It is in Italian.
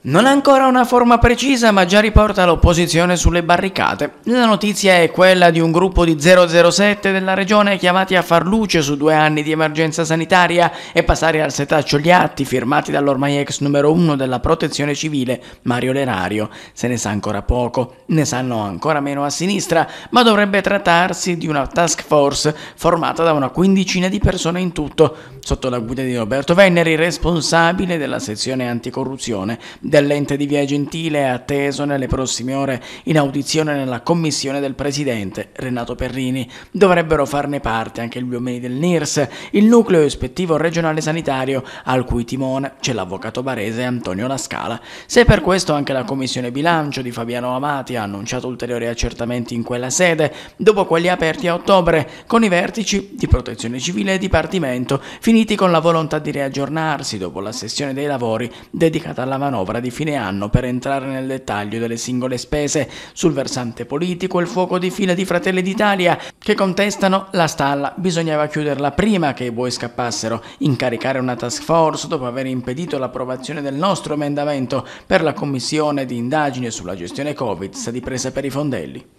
Non ha ancora una forma precisa ma già riporta l'opposizione sulle barricate. La notizia è quella di un gruppo di 007 della regione chiamati a far luce su due anni di emergenza sanitaria e passare al setaccio gli atti firmati dall'ormai ex numero uno della protezione civile Mario Lerario. Se ne sa ancora poco, ne sanno ancora meno a sinistra, ma dovrebbe trattarsi di una task force formata da una quindicina di persone in tutto, sotto la guida di Roberto Venneri, responsabile della sezione anticorruzione dell'ente di Via Gentile è atteso nelle prossime ore in audizione nella commissione del presidente Renato Perrini. Dovrebbero farne parte anche gli uomini del NIRS, il nucleo ispettivo regionale sanitario al cui timone c'è l'avvocato barese Antonio Lascala. Se per questo anche la commissione bilancio di Fabiano Amati ha annunciato ulteriori accertamenti in quella sede, dopo quelli aperti a ottobre con i vertici di protezione civile e dipartimento, finiti con la volontà di riaggiornarsi dopo la sessione dei lavori dedicata alla manovra manovra di fine anno per entrare nel dettaglio delle singole spese. Sul versante politico il fuoco di fila di Fratelli d'Italia che contestano la stalla. Bisognava chiuderla prima che i buoi scappassero, incaricare una task force dopo aver impedito l'approvazione del nostro emendamento per la commissione di indagine sulla gestione Covid sta di presa per i fondelli.